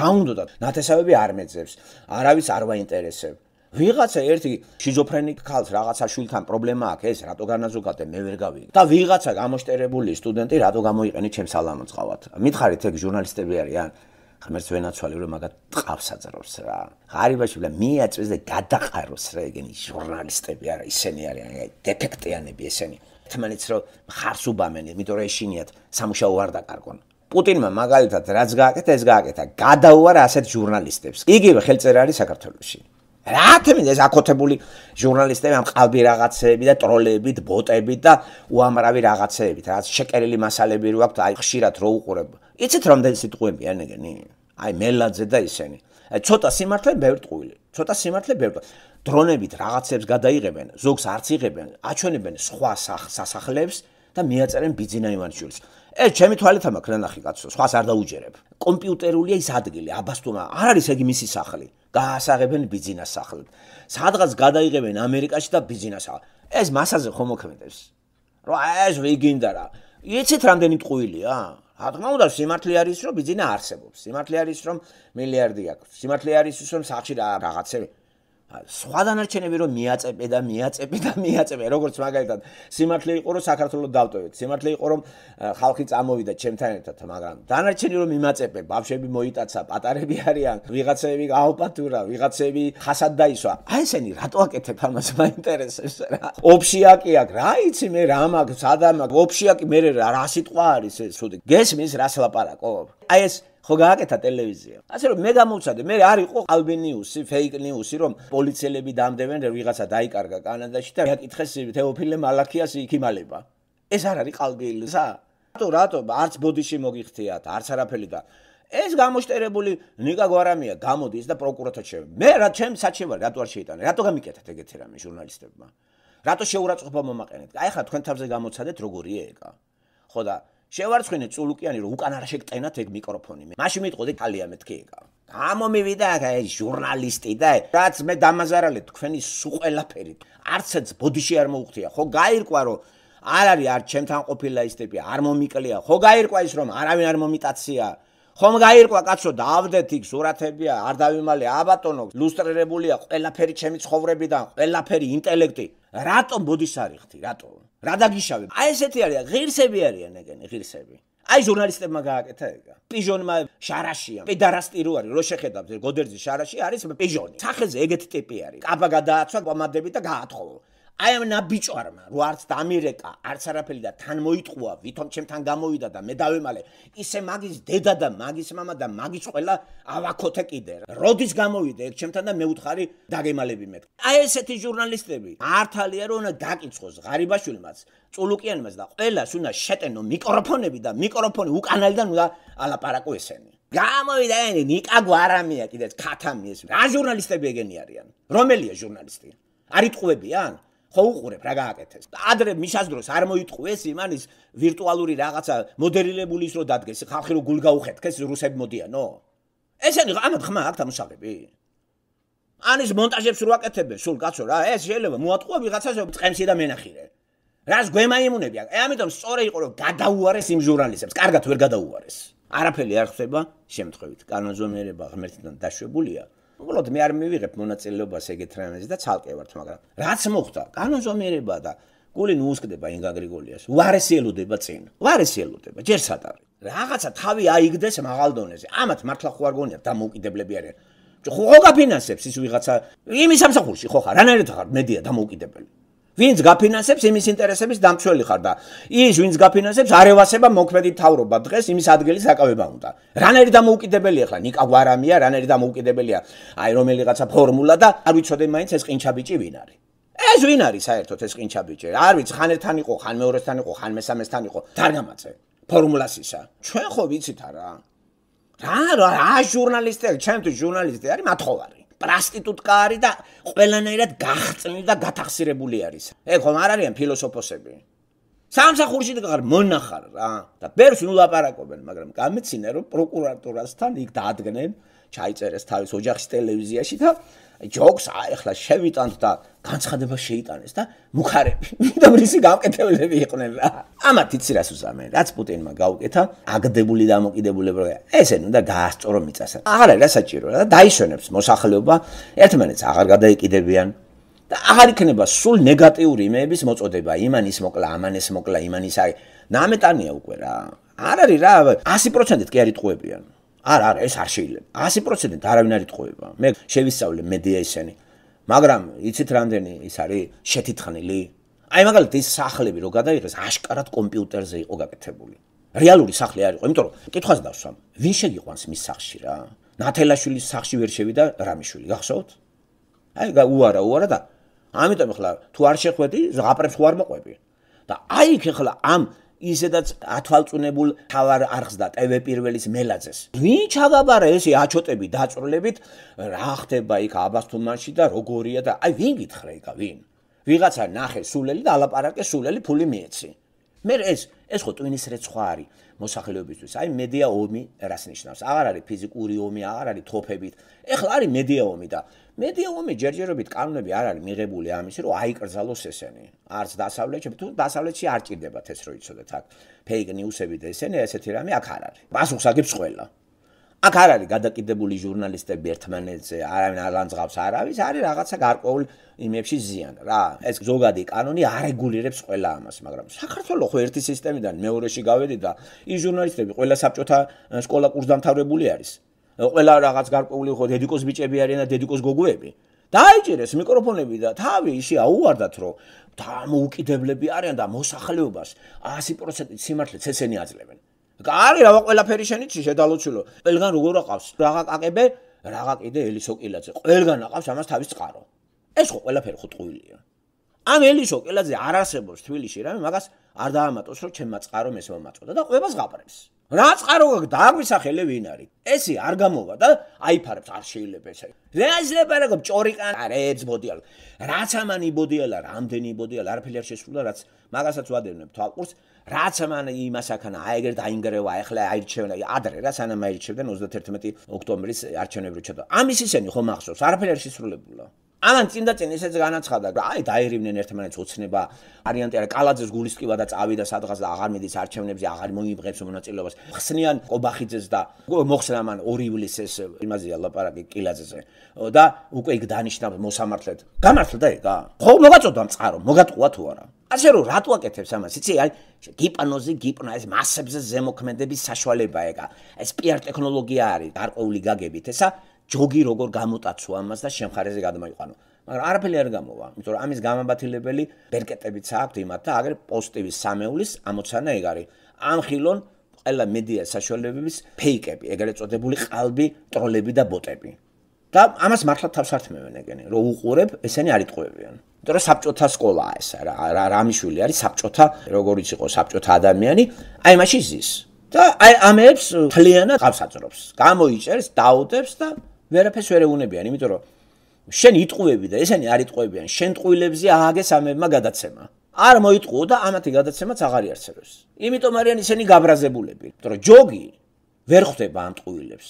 რა უნდა ნათესავები არ მეძებს არავის არ ვაინტერესებს ვიღაცა ერთი შიზოფრენიკ ქალს რაღაცა შვილთან პრობლემა აქვს ეს რატო განაზოგადე მე ვერ გავიგე და ვიღაცა გამოშტერებული სტუდენტი რატო გამოიყენი ჩემს ალამოცავად მითხარით ეგ ჟურნალისტები არიან ხმერც ვენაცვალი რომ მაგათ ტყავს აძრავს რა ღარიბაში ვლა მეაწვის და გადაყაროს რა ეგენი ჟურნალისტები არა ისინი არიან დეფექტიანები ესენი თმანიც რომ ხარს უბამენ იმიტომ რომ ეშინიათ სამუშაო არ დაკარგონ პუტინმა მაგალითად რაც გააკეთა ეს გააკეთა გადაუვარ ასეთ ჟურნალისტებს იგივე ხელწერა არის საქართველოსში რა თქმა ეს აკოთებული ჟურნალისტები ამ ყალბი რაღაცეები და ტროლებით, ბოტებით და უამრავი რაღაცეებით, რაც შეკერილი მასალები რო აქვს, აი ხშირად რო უყურებ. იცით რამდენი სიტყვებია ნეგენი? აი მელაძე და ისენი. აი ცოტა სიმართლე ბევრ ტყუილი. ცოტა სიმართლე ბევრ. დრონებით რაღაცებს გადაიღებენ, ზოგს არც იღებენ, აჩვენებენ სხვა სასახლეებს და მიაწერენ ბიძინა ივანიშვილს. ეს ჩემი თვალეთ ამაქ რა ნახი კაცო, სხვას არ დაუჯერებ. კომპიუტერულია ის ადგილი, აბასთუმა არ არის ეგ მისი სახლი. გაასაღებენ ბიზნეს სახლებს. სადღაც გადაიღებენ ამერიკაში და ბიზნესა. ეს მასაზე ხომ მოქმედებს? რა ეს ვიგინდა რა? იცით რამდენი ტყუილია? რა თქმა უნდა სიმართლე არის რომ ბიზნეს არსებობს. სიმართლე არის რომ მილიარდი აქვს. სიმართლე არის ის რომ სახლში რაღაცები სხვა დანარჩენები რომ მიაწებე და მიაწებე და მიაწებე, როგორც მაგალითად, სიმართლე იყო რომ საქართველოს დავტოვეთ, სიმართლე იყო რომ ხალხი წამოვიდა ჩემთან ერთად, მაგრამ დანარჩენი რომ მიმაწებე, ბავშვები მოიტაცა, პატარები არიან, ვიღაცები გააოპატურა, ვიღაცები ხასად დაისვა. აი ესენი რატო აკეთებ ამას მაინტერესებს რა. ოფშიაკი აქ, რა იცი მე რა მაგ სადამაგ ოფშიაკი მე რა სიტყვა არის ეს, ცუდი. გესმის რას ლაპარაკობ? აი ეს ხო გააკეთა ტელევიზია. ასე რომ მე გამოვცადე, მე არ იყო ალბენიუსი, ფეიკ ნიუსი, რომ პოლიციელები დამდებენ, რომ ვიღაცა დაიკარგა კანადაში და მეკითხეს თეოფილე მალაქიას იქიმალება. ეს არ არის ყალბილსა? რატო, რატო, არც ბოდიში მოგიხდიათ, არც არაფერი და ეს გამოშტერებული ნიკა გვარამია გამოდის და პროკურატორს შევე. მე რა ჩემ საჩემო რატო არ შეიტანე? რატო გამიკეთეთ ეგეთი რამე ჟურნალისტებმა? რატო შეურაცხყოფა მომაყენეთ? აი ხა თქვენ თავზე გამოცადეთ როგორია ეგა. ხო და შევარცხინე წულუკიანი რომ უკან არ შეკტენათ ეგ მიკროფონი მე მაშინ მიტყოდი ქალია მე თქი ეგა გამომივიდა აი ჟურნალისტი და რაც მე დამაზარალე თქვენი სუყელაფერი არცეც ბოდიში არ მოუხდია ხო გაირკვა რომ არ არის არ ჩემთან ყოფილი ისტები არ მომიკლია ხო გაირკვა ის რომ არავინ არ მომიტაცია ხომ გაირკვა კაცო დაავდეთ იქ სურათებია არ დავიმალე აბატონო ლუსტრირებულია ყველაფერი ჩემი ცხოვრებიდან ყველაფერი ინტელექტი რატომ ბოდიში არიხთი რატომ რა დაგიშავებ? აი ესეთი არის, ღირსები არიან ეგენი, ღირსები. აი ჟურნალისტებმა გააკეთა ეგა. პიჟონმა შარაშია. პედარასტირო არის, რო შეხედავთ, გოდერძის შარაში არის პიჟონი. სახეზე ეგეთი ტიპი არის. კაბა გადააცვა, გამადები და გაათხოვო. აი ამ ნაბიჭვარმა რო არც დამირეკა არც არაფერი და თან მოიტყუა ვითომ ჩემთან გამოვიდა და მე დავემალე ისე მაგის დედა და მაგის мама და მაგის ყველა ავაკოთე კიდე როდის გამოვიდა ერთ ჩემთან და მე უთხარი დაგემალები მე აი ესეთი ჟურნალისტები ართალია რომ უნდა დაკიცხოს ღარიბაშვილმაც წულუკიანმაც და ყველას უნდა შეტენო მიკროფონები და მიკროფონი უკანალიდან უნდა ალაპარაკო ესენი გამოვიდა ენი ნიკა გვარამია კიდე ქათამი ეს რა ჟურნალისტები ეგენი არიან რომელია ჟურნალისტი არიტყვებიან ხო უყურებ რა გააკეთეს. ადრე მისაზდროს არ მოიტყუეს იმანის ვირტუალური რაღაცა მოდერილებული ის რომ დადგეს, ხალხი რომ გულ გაუხეთქეს, რუსები მოდიანო. ესენი ამათ ხმა აქ თამაშავები. ანის მონტაჟებს რო აკეთებენ, სულ კაცო რა, ეს შეიძლება მოატყუო ვიღაცას წემსი და მენახირე. რას გვემაიმუნებია? ე ამიტომ სწორე იყო რომ გადაუარეს იმ ჟურნალისტებს, კარგად ვერ გადაუარეს. არაფერი არ ხდება შემთხვევით. კანონზომიერება ღმერთთან დაშვებულია. უბრალოდ მე არ მივიღებ მონაწილეობას ეგეთ რამეზე და ცალკე ვარ თმაგრამ რაც მოხდა კანონზომიერება და გული ნუსკდება ინგა გრიგოლიას ვარესიელოდება წინ ვარესიელოდება ჯერ სადავე რაღაცა თავი აიგდეს მაღალდონეზე ამათ მართლა ხო არ გონიათ დამოუკიდებლები არიან ხო ხო გაფინანსებს ის ვიღაცა იმის სამსახურში ხო ხარ ანერეთ ხარ მედია დამოუკიდებელი ვინც გაფინანსებს იმის ინტერესების დამცველი ხარ და ის ვინც გაფინანსებს არევასება მოქმედი თავრობა დღეს იმის ადგილის აკავება უნდა. რანერი დამოუკიდებელია ხა ნიკა გვარამია, რანერი დამოუკიდებელია აი რომელიღაცა ფორმულა და არ ვიცოდე მაინც ეს ყინჩაბიჭი ვინ არის. ეს ვინ არის საერთოდ ეს ყინჩაბიჭი? არ ვიცი, ხანერთან იყო, ხან მეორესთან იყო, ხან მესამესთან იყო. თარგამაცე ფორმულას ისა. ჩვენ ხო ვიცით არა? რა რა ჟურნალისტები, ჩემთვის ჟურნალისტები არის მათხოვარი. პრასტიტუტკა არის და ყველანაირად გახწნილ და გათახსირებული არის. ეგ ხომ არ არიან ფილოსოფოსები? სამსახურში დაგარ მონახარ რა და ბერს ნუ ლაპარაკობენ, მაგრამ გამეცინა რომ პროკურატურასთან იქ დაადგნენ, ჩაიწერეს თავის ოჯახის ტელევიზიაში და ჯოქს არ ახლა შევიტანთ და განცხადება შეიტანეს და მუხარები და მისი გამკეთებლები იყვნენ რა. ამათიც რას უზამენ? რაც პუტინმა გაუკეთა, აგდებული დამოკიდებულებრო. ესე ნუ და გაასწორო მიწასა. აღარა რა საჭირო რა და დაიშონებს მოსახლეობა ერთმანეთს აღარ გადაიკიდებიან. და აღარ იქნება სულ ნეგატიური იმების მოწოდება. იმანის მოკლა, ამანეს მოკლა, იმანის აი. ნამეტანია უკვე რა. არ არის რა 100%-ით კი არიტყუებიან. არა არა ეს არ შეიძლება 100% არავინ არ იტყובה მე შევისწავლე მედია ისენი მაგრამ იცით რამდენი ის არის შეთითხნილი აი მაგალითად ეს სახლები რო გადაიღეს აშკარად კომპიუტერზე იყო გაკეთებული რეალური სახლი არ იყო იმიტომ რომ კითხვას დავსვამ ვინ შეგიყვანს მის სახში რა ნათელაშვილის სახში ვერ შევიდა რამიშვილი გახსოვთ აი უარა უარა და ამიტომ ხლა თუ არ შეხვედი ზღაპრებს ხوار მოყვები და აი იქ ხლა ამ ისედაც ათვალწუნებულ თავარ არხს და ტევე პირველის მელაძეს. ვინ ჩავაბარა ესე აჩოტები დაწროლებით, რა ხდება იქ აბასთუმანში და როგორია და აი ვინ გითხრა იქა ვინ? ვიღაცა ნახე სულელი და ალაპარაკე სულელი ფული მიეცი. მე ეს ეს ხო ტვინის რეცხვა არის მოსახლეობისთვის. აი მედია ომი რას ნიშნავს? აღარ არის ფიზიკური ომი, აღარ არის თოფებით. ეხლა არის მედია ომი და მედია ომი ჯერჯერობით კანონები არ არის მიღებული ამის რომ აიკრძალოს ესენი. არც დასავლეთში, თუ დასავლეთში არ ჭირდებათ ეს რომ იცოდეთ აქ ფეიკ ნიუსები და ესენი ესეთი რამე აქ არ არის. მასუხსაგებს ყველა. აქ არ არის გადაკიდებული ჟურნალისტები ერთმანეთზე, არავინ არ ლანძღავს არავის, არის რაღაცა გარკვეულ იმებში ზიანი რა. ეს ზოგადი კანონი არეგულირებს ყველა ამას, მაგრამ საქართველოს ხო ერთი სისტემიდან მეორეში გავედი და ის ჟურნალისტები ყველა საბჭოთა სკოლა კურსდამთავრებული არის. ყველა რაღაც გარკვეული ხო დედიკოს ბიჭები არიან და დედიკოს გოგოები დაიჭერეს მიკროფონები და თავი ისე აუვარდათ რომ დამოუკიდებლები არიან და მოსახლეობას 100% სიმართლეც ესენი აძლევენ კარგი რა ყველაფერი შენ იცი შედალოჩილო ყველგან როგორ აყავს რაღაკაკები რაღა კიდე ელისო კილაძე ყველგან აყავს ამას თავის წყარო ეს ხო ყველაფერი ხო ტყუილია ან ელისო კილაძე არ არსებობს თბილისში რა მაგას არ დაამატოს რომ ჩემმა წყარო მეს მომაწოდა და ყובה ზღაპრებს რა წყარო დაგვისახელე ვინ არის? ესე არ გამოვა და აიფარებს არ შეიძლება ესე. რა შეიძლება რა გჭორიყან არებს ბოდიალ. რაც ამანი ბოდიალა, რამდენი ბოდიალა, არაფერი არ შესრულა, რაც მაგასაც ვადევნებ თვალყურს, რაც ამან იმასახან აიგერ დაინგრევა, ეხლა აირჩევნა, ადრე რა სანამ აირჩევდნენ 31 ოქტომბრის არჩევნებში ჩადო. ამის ისენი ხომ ახსოვს, არაფერი არ შესრულებულა. ანან წინ და წინ ესეც განაცხადა რა აი დაერივნენ ერთმანეთს უცნება ვარიანტი არა კალაძეს გულისკივა და წავიდა სადღაც და აღარ მიდის არჩევნებზე აღარ მოიმღებს მონაწილეობას ხსნიან ყობახიძეს და მოხსნა მან 2 ივლისეს იმაზე ლაპარაკი კილაძეზე და უკვე იქ დანიშნავს მოსამართლედ გამართლდა ეგა ხო მოგაწოდა მწარო მოგატყუა თუ არა ასე რომ რატო აკეთებს ამას იცი აი გიპნოზი გიპნა ეს მასებზე ზემოქმედების საშუალება ეგა ეს პიარ ტექნოლოგია არის გარყეული გაგებით ესა ჯოგი როგორ გამოტაცო ამას და შემხარეზე გადმოიყვანო. მაგრამ არაფერი არ გამოვა, იმიტომ რომ ამის გამამბათილებელი ბერკეტებიც აქვს იმათ და აგრე პოზიტივი სამეულის ამოცანა ეგ არის. ამ ხილონ ყველა მედია საშუალებების ფეიკები, ეგრეთ წოდებული ყალბი, ტროლები და ბოტები. და ამას მართლა თავს ართმევენ ეგენი, რომ უყურებ, ესენი არ იტყვევიან. იმიტომ რომ საბჭოთა სკოლაა ეს, რა რამიშვილი არის საბჭოთა, როგორიც იყო საბჭოთა ადამიანი, აი მაშინ ზის. და აი ამებს თლიანად გავსაწროფს. გამოიჭერს, დაუდებს და ვერაფერს ვერ ეუნებიან, იმიტომ რომ შენ იტყვები და ესენი არ იტყვებიან, შენ ტყუილებზე ააგეს ამებმა გადაცემა. არ მოიტყუო და ამათი გადაცემაც აღარ იარსებებს. იმიტომ არიან ისინი გაბრაზებულები, იმიტომ რომ ჯოგი ვერ ხვდება ამ ტყუილებს.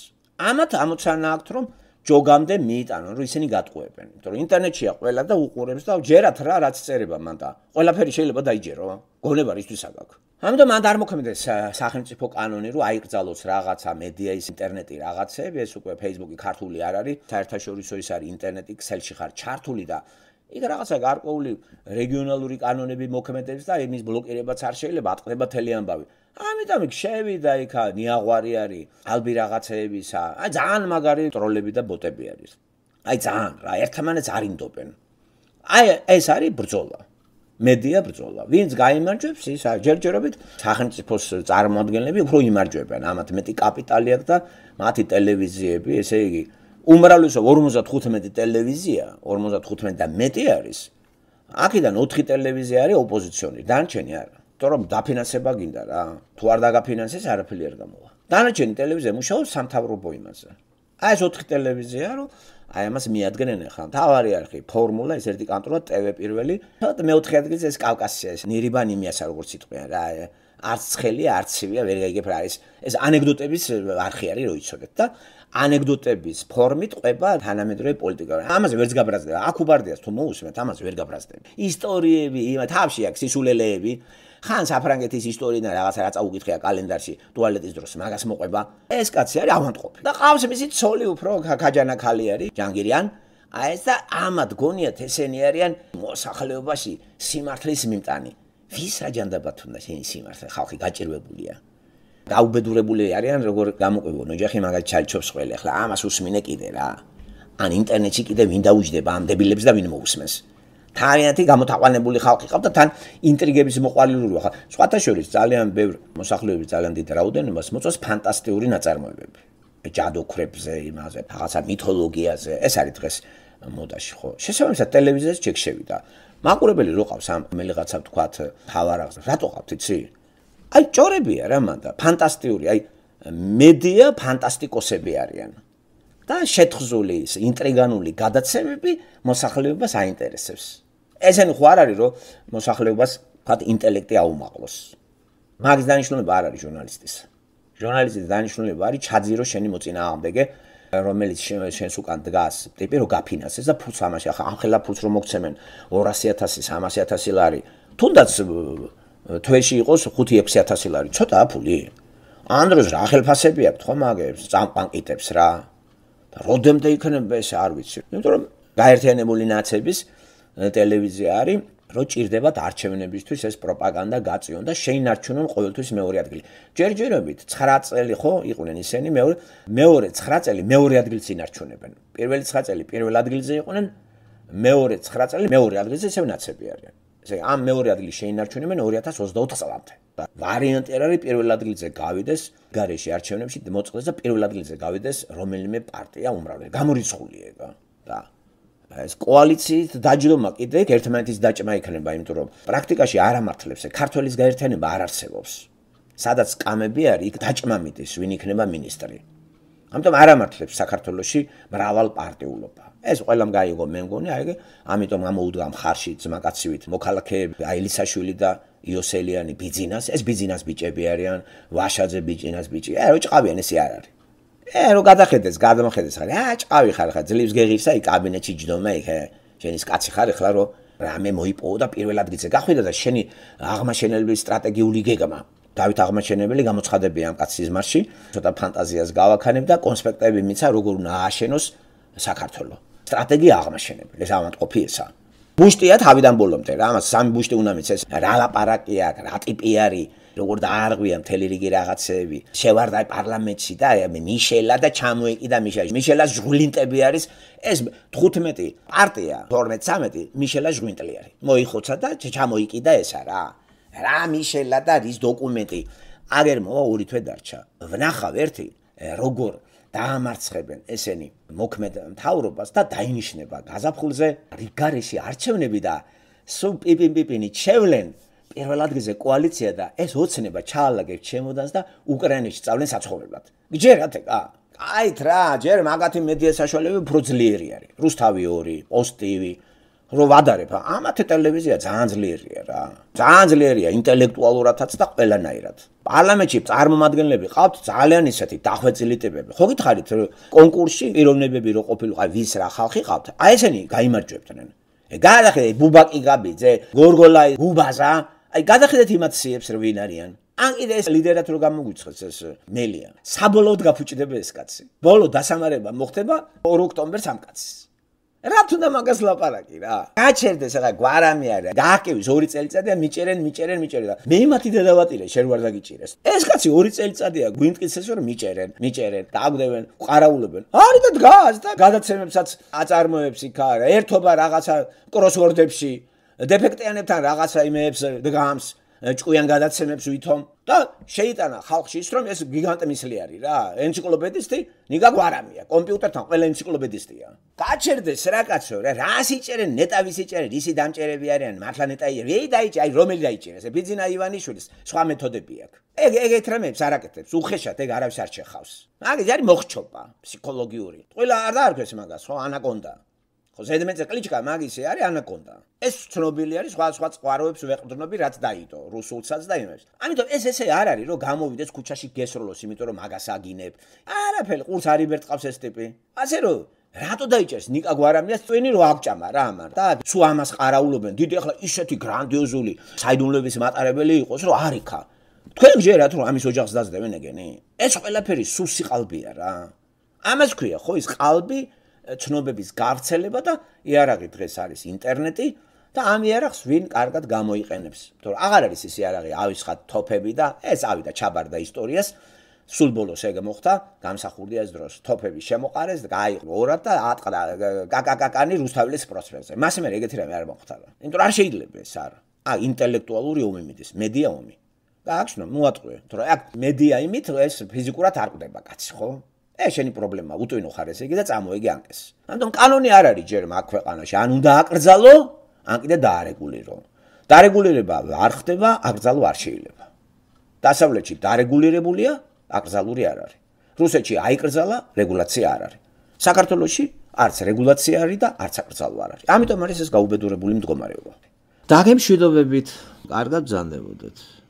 ამათ ამოცანა აქვთ რომ ჯოგამდე მიიტანონ, რომ ისინი გატყუებენ, იმიტომ რომ ინტერნეტშია ყველა და უყურებს და ჯერათ რა რაც წერება მანდა. ყველაფერი შეიძლება დაიჯერო, გონება რისთვის აქვს. ამიტომ ანდ არ მოქმედებს სახელმწიფო კანონი, რომ აიკრძალოს რაღაცა მედია ის ინტერნეტი რაღაცები, ეს უკვე Facebook-ი ქართული არ არის, საერთაშორისო ის არის ინტერნეტი, Excel-ში ხარ ჩართული და იქ რაღაცა გარკვეული რეგიონალური კანონები მოქმედებს და იმის ბლოკირებაც არ შეიძლება, ატყდება მთელი ამბავი. ამიტომ იქ შევიდა იქ ნიაღვარი არის, ალბი რაღაცეებისა, აი ძალიან მაგარი ტროლები და ბოტები არის. აი ძალიან რა, ერთმანეთს არ ინდობენ. აი ეს არის ბრძოლა. მედია ბრძოლა. ვინც გამოიმარჯვებს, ის ჯერჯერობით სახელმწიფოს წარმომადგენლები უფრო იმარჯვებენ, ამათ მეტი კაპიტალი აქვს და მათი ტელევიზიები, ესე იგი, უმრავლესობა 55 ტელევიზია, 55 და მეტი არის. აქედან 4 ტელევიზია არის ოპოზიციონი, დანარჩენი არ. იმიტომ რომ დაფინანსება გინდა რა. თუ არ დააფინანსეს, არაფერი არ გამოვა. დანარჩენი ტელევიზია მუშაობს სამთავრობო იმაზე. აი ეს 4 ტელევიზია რომ აი ამას მიადგენენ ახლა. თავარი არხი, ფორმულა ეს ერთი კანტონა ტევე პირველი. თოთ მეოთხე ადგილზე ეს კავკასია ეს. ნირიბანი მიასა როგორც იტყვიან რა. არც ცხელია, არც ცივია, ვერ გაიგებ რა არის. ეს ანეკდოტების არხი არის რო იცოდეთ და ანეკდოტების ფორმით ყובה თანამედროვე პოლიტიკა. ამაზე ვერც გაბრაზდება. აქ უბარდიას თუ მოუსმენთ, ამაზე ვერ გაბრაზდება. ისტორიები, თავში აქვს ისულელეები. ხან საფრანგეთის ისტორიიდან რაღაცა რა წაუკითხია კალენდარში ტუალეტის დროს მაგას მოყვება ეს კაცი არის ავანტყოფი და ყავს მისი ცოლი უფრო ქაჯანა ქალი არის ჯანგირიან აი ეს და ამად გონიათ ესენი არიან მოსახლეობაში სიმართლის მიმტანი ვის აჯანდება თუნდა შენ სიმართლე ხალხი გაჭირვებულია დაუბედურებული არიან როგორ გამოყვებონ ოჯახი მაგათ ჩალჩობს ყველა ახლა ამას უსმინე კიდე რა ან ინტერნეტში კიდე ვინ დაუჯდება ამ დებილებს და ვინ მოუსმენს თავიანთი გამოთაყვანებული ხალხი ყავდა თან ინტრიგების მოყალილური ხალხი. სხვათა შორის ძალიან ბევრი მოსახლეობის ძალიან დიდ რაოდენობას მოწვას ფანტასტიკური ნაწარმოებები. ჯადოქრებზე, იმაზე, რაღაცა მითოლოგიაზე. ეს არის დღეს მოდაში ხო? შესაბამისად ტელევიზიაზე ჩეკ შევიდა. მაყურებელი რო ყავს ამ მელიღაცა ვთქვა თავარაღს. რატო ყავთ იცი? აი ჯორებია რა მანდა, ფანტასტიკური, აი მედია ფანტასტიკოსები არიან. და შეთხზული ინტრიგანული გადაცემები მოსახლეობას აინტერესებს. ესენი ხო არ არის რომ მოსახლეობას ფათ ინტელექტი აუმაყლოს მაგის დანიშნულება არ არის ჟურნალისტის ჟურნალისტის დანიშნულება არის ჩაძირო შენი მოწინააღმდეგე რომელიც შენს უკან დგას ტიპი რომ გაფინანსეს და ფუც ამაში ახლა ამხელა ფუც რომ მოგცემენ 200000 300000 ლარი თუნდაც თვეში იყოს 5-6000 ლარი ცოტა აფული ან დროს რა ხელფასები აქვს ხო მაგებს წამყანკიტებს რა რომდემდე იქნება ეს არ ვიცი იმიტომ რომ გაერთიანებული ნაციების ტელევიზია არის რო ჭირდებათ არჩევნებისთვის ეს პროპაგანდა გაწიონ და შეინარჩუნონ ყოველთვის მეორე ადგილი. ჯერჯერობით 9 წელი ხო იყვნენ ისინი მეორე მეორე 9 წელი მეორე ადგილს ინარჩუნებენ. პირველი 9 წელი პირველ ადგილზე იყვნენ მეორე 9 წელი მეორე ადგილზე ისევ ნაცები არიან. ესე ამ მეორე ადგილს შეინარჩუნებენ 2024 წლამდე. და ვარიანტი არ არის პირველ ადგილზე გავიდეს გარეშე არჩევნებში მოწყდეს და პირველ ადგილზე გავიდეს რომელიმე პარტია უმრავლეს. გამორიცხულია ეგა. და ეს კოალიციის დაჯდომა კიდე ერთმანეთის დაჭმა იქნება, იმიტომ რომ პრაქტიკაში არ ამართლებს ეს ქართლის გაერთიანება არ არსებობს. სადაც კამები არის, იქ დაჭმა მიდის, ვინ იქნება ministri. ამიტომ არ ამართლებს საქართველოსი მრავალ პარტიულობა. ეს ყველამ გაიგო, მე მგონი, აი, ამიტომ ამოუდგა მხარში ძმაკაცივით მოქალაქეები, აი ელისაშვილი და იოსელიანი ბიძინას, ეს ბიძინას ბიჭები არიან, ვაშაძე ბიჭინას ბიჭი. აი, ოჭყავიან ესე არ არის. ე რო გადახედეს გადამხედეს ხარ აა ჭავი ხარ ხა ძლივს გეღირსა აი კაბინეტში ჯდომა იქე შენის კაცი ხარ ხლა რო რამე მოიპოვა და პირველ ადგილზე გახვიდა და შენი აღმაშენებელი სტრატეგიული გეგმა დავით აღმაშენებელი გამოცხადებია ამ კაცის მარში ცოტა ფანტაზიას გავაქანებ და კონსპექტები მიცა როგორ უნდა აშენოს საქართველო სტრატეგი აღმაშენებელი ეს ამანტყოფი ესა ბუშტია თავიდან ბოლომდე რა ამას სამი ბუშტი უნდა მიცეს რა ლაპარაკი აქვს რა ტიპი არის როგორ დაარღვია მთელი რიგი რაღაცები. შევარდა პარლამენტში და აი მიშელა და ჩამოეკიდა მიშა. მიშელას ჟღვინტები არის ეს 15 პარტია, 12-13 მიშელას ჟღვინტლი არის. მოიხოცა და ჩამოიკიდა ეს არა. რა მიშელა და ის დოკუმენტი. აგერ მოვა ორი თვე დარჩა. ვნახავ ერთი როგორ დაამარცხებენ ესენი მოქმედ მთავრობას და დაინიშნება გაზაფხულზე რიგარეში არჩევნები და სუ პიპინ პიპინი ჩევლენ პირველ ადგილზე კოალიცია და ეს ოცნება ჩაალაგებს ჩემოდანს და უკრაინაში წავლენ საცხოვრებლად. ჯერათე კა აით რა, ჯერ მაგათი მედია საშუალებები უფრო ძლიერი არის. რუსთავი 2, პოსტივი, რო ვადარებ, ამათი ტელევიზია ძალიან ძლიერია რა. ძალიან ძლიერია ინტელექტუალურადაც და ყველანაირად. პარლამენტში წარმომადგენლები ყავთ ძალიან ისეთი დახვეწილი ტიპები. ხო გითხარით, კონკურსში პიროვნებები რო ყოფილიყა, ვის რა ხალხი ყავთ? აი ესენი გამოიმარჯვებდნენ. ეგ არა ხე ბუბაკი გაბიძე, გორგოლაი გუბაზა, აი გადახედეთ იმათ სიებს რომ ვინ არიან ან კიდე ეს ლიდერატურა გამოგვიცხეს ეს მელია საბოლოოდ გაფუჭდება ეს კაცი ბოლო დასამარება მოხდება 2 ოქტომბერს ამ კაცს რა თუნდა მაგას ლაპარაკი რა გაჩერდეს რა გვარამი არა გააკევის 2 წელიწადი და მიჭერენ მიჭერენ მიჭერენ და მე მათი დადავატირე შენ ვარ დაგიჭირეს ეს კაცი 2 წელიწადია გვინტკისეს რომ მიჭერენ მიჭერენ და აგდებენ ყარაულობენ არი და დგას და გადაცემებსაც აწარმოებს იქ არა ერთობა რაღაცა კროსვორდებში დეფექტიანებთან რაღაცა იმებს დგამს ჭკვიან გადაცემებს ვითომ და შეიტანა ხალხში ის რომ ეს გიგანტმისლი არის რა ენციკლოპედისტი ნიგა გვარამია კომპიუტერთან ყველა ენციკლოპედისტია გაჩერდეს რა კაცო რა რას იჭერენ ნეტა ვის იჭერენ ისი დამჭერები არიან მართლა ნეტაი ვეი დაიჭი აი რომელი დაიჭერეს ბიძინა ივანიშვილის სხვა მეთოდები აქვს ეგ ეგეთ რამებს არაკეთებს უხეშად ეგ არავის არ შეხავს აი ეს არის მოხჩობა ფსიქოლოგიური ყველა არ დაარქვეს მაგას ხო ანაკონდა ხო ზედმეტზე კლიჩკა მაგისი არის ანაკონდა ეს ცნობილი არის სხვა სხვა წყაროებს ვეყრდნობი რაც დაიტო რუსულსაც და იმებს ამიტომ ეს ესე არ არის რომ გამოვიდეს ქუჩაში გესროლოს იმიტომ რომ მაგას აგინებ არაფერი ყურს არ იბერტყავს ეს ტიპი ასე რომ რატო დაიჭერს ნიკა გვარამიას წვენი რო აგჭამა რა ამან და თუ ამას ყარაულობენ დიდი ახლა ისეთი გრანდიოზული საიდუმლოების მატარებელი იყოს რომ არიქა თქვენ გჯერათ რომ ამის ოჯახს დაძდებენ ეგენი ეს ყველაფერი სუსი ყალბია რა ამას ქვია ხო ის ყალბი ცნობების გავრცელება და იარაღი დღეს არის ინტერნეტი და ამ იარაღს ვინ კარგად გამოიყენებს. თორე აღარ არის ეს იარაღი ავისხათ თოფები და ეს ავიდა ჩაბარდა ისტორიას. სულ ბოლოს ეგ მოხდა, გამსახურდია ეს დროს. თოფები შემოყარეს და გაიყო ორად და ატყდა კაკაკაკანი რუსთავის პროსპექტზე. მას მე ეგეთი რამე არ მოხდა. იმიტომ რომ არ შეიძლება ეს არ. ა ინტელექტუალური უმიმედის, მედია უმი. გააჩნო, მოატყუე. თორე აქ მედია იმით ეს ფიზიკურად არ ყდება კაცი, ხო? ეს შენი პრობლემაა, უტვინო ხარ ეს იგი და წამოიგე ანკეს. ანუ კანონი არ არის ჯერ მაგ ქვეყანაში, ან უნდა აკრძალო, ან კიდე დაარეგულირო. დარეგულირება არ ხდება, აკრძალო არ შეიძლება. დასავლეთში დარეგულირებულია, აკრძალური არ არის. რუსეთში აიკრძალა, რეგულაცია არ არის. საქართველოსში არც რეგულაცია არის და არც აკრძალვა არ არის. ამიტომ არის ეს გაუბედურებული მდგომარეობა. დაგემშვიდობებით, კარგად ბრძანდებოდეთ.